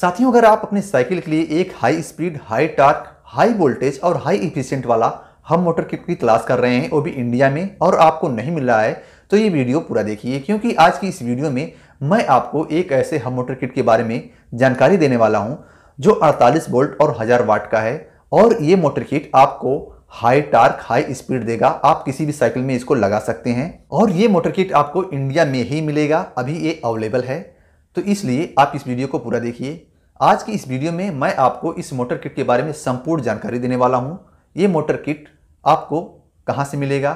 साथियों अगर आप अपने साइकिल के लिए एक high speed high torque high voltage और हाई इफिशियंट वाला हम मोटर किट की तलाश कर रहे हैं वो भी इंडिया में और आपको नहीं मिल रहा है तो ये वीडियो पूरा देखिए क्योंकि आज की इस वीडियो में मैं आपको एक ऐसे हम मोटर किट के बारे में जानकारी देने वाला हूँ जो 48 वोल्ट और हज़ार वाट का है और ये मोटर किट आपको हाई टार्क हाई स्पीड देगा आप किसी भी साइकिल में इसको लगा सकते हैं और ये मोटर किट आपको इंडिया में ही मिलेगा अभी ये अवेलेबल है तो इसलिए आप इस वीडियो को पूरा देखिए आज की इस वीडियो में मैं आपको इस मोटर किट के बारे में संपूर्ण जानकारी देने वाला हूँ ये मोटर किट आपको कहाँ से मिलेगा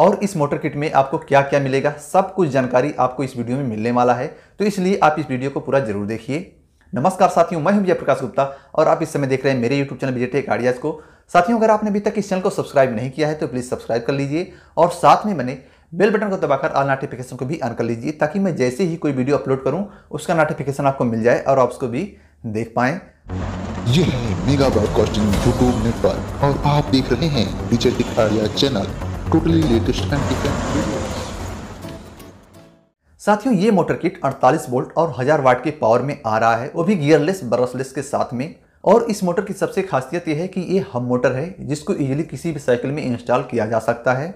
और इस मोटर किट में आपको क्या क्या मिलेगा सब कुछ जानकारी आपको इस वीडियो में मिलने वाला है तो इसलिए आप इस वीडियो को पूरा जरूर देखिए नमस्कार साथियों मैं हूं विजय प्रकाश गुप्ता और आप इस समय देख रहे हैं मेरे YouTube channel Vijay tech ideas को साथियों अगर आपने अभी तक इस चैनल को सब्सक्राइब नहीं किया है तो प्लीज़ सब्सक्राइब कर लीजिए और साथ में मैंने बेल बटन को दबाकर ऑल नोटिफिकेशन को भी ऑन कर लीजिए ताकि मैं जैसे ही कोई वीडियो अपलोड करूं उसका नोटिफिकेशन आपको मिल जाए और आप उसको भी देख पाएँ यह है मेगा ब्रॉडकास्टिंग यूट्यूब नेटवर्क और आप देख रहे हैं Vijay Tikaria channel totally latest and different video साथियों ये मोटर किट 48 वोल्ट और हजार वाट के पावर में आ रहा है वो भी गियरलेस ब्रशलेस के साथ में और इस मोटर की सबसे खासियत यह है कि ये हम मोटर है जिसको इजीली किसी भी साइकिल में इंस्टॉल किया जा सकता है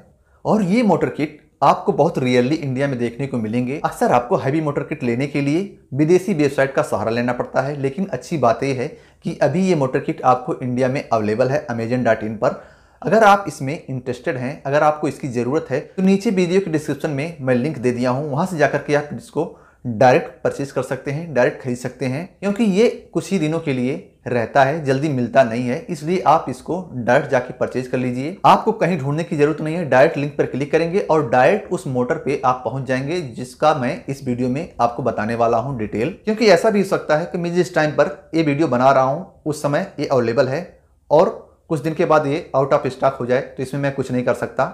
और ये मोटर किट आपको बहुत रियरली इंडिया में देखने को मिलेंगे अक्सर आपको हैवी मोटर किट लेने के लिए विदेशी वेबसाइट का सहारा लेना पड़ता है लेकिन अच्छी बात यह है कि अभी ये मोटर किट आपको इंडिया में अवेलेबल है अमेजन डॉट इन पर अगर आप इसमें इंटरेस्टेड हैं अगर आपको इसकी ज़रूरत है तो नीचे वीडियो के डिस्क्रिप्शन में मैं लिंक दे दिया हूँ वहाँ से जाकर के आप इसको डायरेक्ट परचेज कर सकते हैं डायरेक्ट खरीद सकते हैं क्योंकि ये कुछ ही दिनों के लिए रहता है जल्दी मिलता नहीं है इसलिए आप इसको डायरेक्ट जाके परचेज कर लीजिए आपको कहीं ढूंढने की जरूरत नहीं है डायरेक्ट लिंक पर क्लिक करेंगे और डायरेक्ट उस मोटर पे आप पहुंच जाएंगे जिसका मैं इस वीडियो में आपको बताने वाला हूँ डिटेल क्योंकि ऐसा भी हो सकता है कि मैं जिस टाइम पर ये वीडियो बना रहा हूँ उस समय ये अवेलेबल है और कुछ दिन के बाद ये आउट ऑफ स्टॉक हो जाए तो इसमें मैं कुछ नहीं कर सकता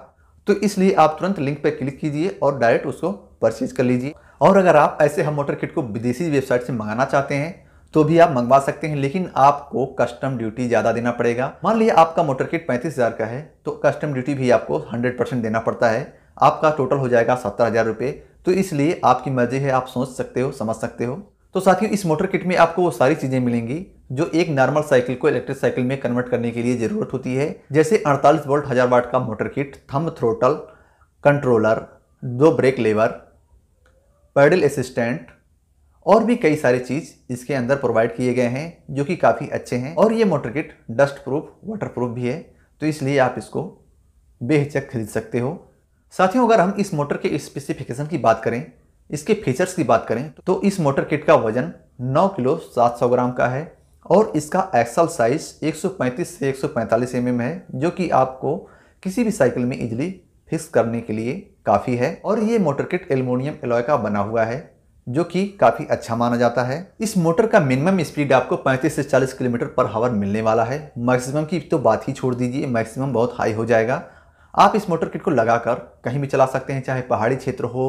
तो इसलिए आप तुरंत लिंक पर क्लिक कीजिए और डायरेक्ट उसको परचेज कर लीजिए और अगर आप ऐसे हम मोटर किट को विदेशी वेबसाइट से मंगाना चाहते हैं तो भी आप मंगवा सकते हैं लेकिन आपको कस्टम ड्यूटी ज़्यादा देना पड़ेगा मान लीजिए आपका मोटर किट पैंतीस हज़ार का है तो कस्टम ड्यूटी भी आपको हंड्रेड परसेंट देना पड़ता है आपका टोटल हो जाएगा सत्तर हज़ार रुपये तो इसलिए आपकी मर्जी है आप सोच सकते हो समझ सकते हो तो साथियों इस मोटर किट में आपको वो सारी चीज़ें मिलेंगी जो एक नॉर्मल साइकिल को इलेक्ट्रिक साइकिल में कन्वर्ट करने के लिए ज़रूरत होती है जैसे अड़तालीस वोल्ट हज़ार वाट का motor kit thumb throttle controller दो ब्रेक लेवर पैडल असिस्टेंट और भी कई सारे चीज इसके अंदर प्रोवाइड किए गए हैं जो कि काफ़ी अच्छे हैं और ये motor kit dust proof water proof भी है तो इसलिए आप इसको बेहिचक खरीद सकते हो साथियों अगर हम इस मोटर के स्पेसिफिकेशन की बात करें इसके फीचर्स की बात करें तो इस मोटर किट का वजन 9 किलो 700 ग्राम का है और इसका एक्सल साइज 135 से 145 एम mm है जो कि आपको किसी भी साइकिल में इजली फिक्स करने के लिए काफ़ी है और ये मोटर किट एलमोनियम एलॉय का बना हुआ है जो कि काफ़ी अच्छा माना जाता है इस मोटर का मिनिमम स्पीड आपको 35 से 40 किलोमीटर पर हावर मिलने वाला है मैक्सिमम की तो बात ही छोड़ दीजिए मैक्सिमम बहुत हाई हो जाएगा आप इस मोटर किट को लगाकर कहीं भी चला सकते हैं चाहे पहाड़ी क्षेत्र हो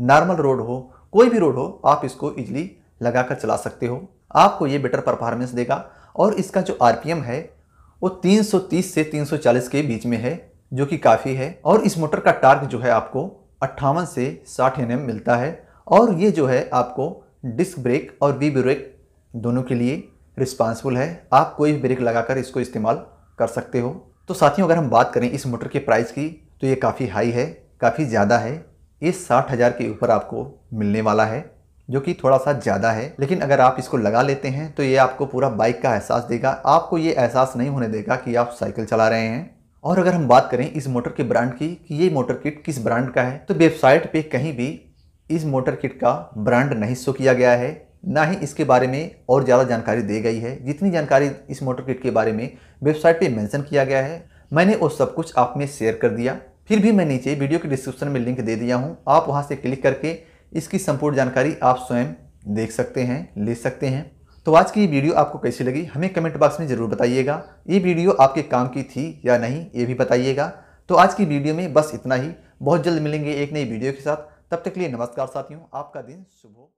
नॉर्मल रोड हो कोई भी रोड हो आप इसको ईजिली लगाकर चला सकते हो आपको ये बेटर परफॉर्मेंस देगा और इसका जो आर है वो तीन से तीन के बीच में है जो कि काफ़ी है और इस मोटर का टार्क जो है आपको अट्ठावन से साठ एन मिलता है और ये जो है आपको डिस्क ब्रेक और वी ब्रेक दोनों के लिए रिस्पांसिबल है आप कोई भी ब्रेक लगाकर इसको इस्तेमाल कर सकते हो तो साथियों अगर हम बात करें इस मोटर के प्राइस की तो ये काफ़ी हाई है काफ़ी ज़्यादा है ये साठ हज़ार के ऊपर आपको मिलने वाला है जो कि थोड़ा सा ज़्यादा है लेकिन अगर आप इसको लगा लेते हैं तो ये आपको पूरा बाइक का एहसास देगा आपको ये एहसास नहीं होने देगा कि आप साइकिल चला रहे हैं और अगर हम बात करें इस मोटर के ब्रांड की कि ये मोटर किट किस ब्रांड का है तो वेबसाइट पे कहीं भी इस मोटर किट का ब्रांड नहीं शो किया गया है ना ही इसके बारे में और ज़्यादा जानकारी दी गई है जितनी जानकारी इस मोटर किट के बारे में वेबसाइट पे मेंशन किया गया है मैंने वो सब कुछ आप में शेयर कर दिया फिर भी मैं नीचे वीडियो के डिस्क्रिप्शन में लिंक दे दिया हूँ आप वहाँ से क्लिक करके इसकी संपूर्ण जानकारी आप स्वयं देख सकते हैं ले सकते हैं तो आज की ये वीडियो आपको कैसी लगी हमें कमेंट बॉक्स में ज़रूर बताइएगा ये वीडियो आपके काम की थी या नहीं ये भी बताइएगा तो आज की वीडियो में बस इतना ही बहुत जल्द मिलेंगे एक नई वीडियो के साथ तब तक के लिए नमस्कार साथियों आपका दिन शुभ हो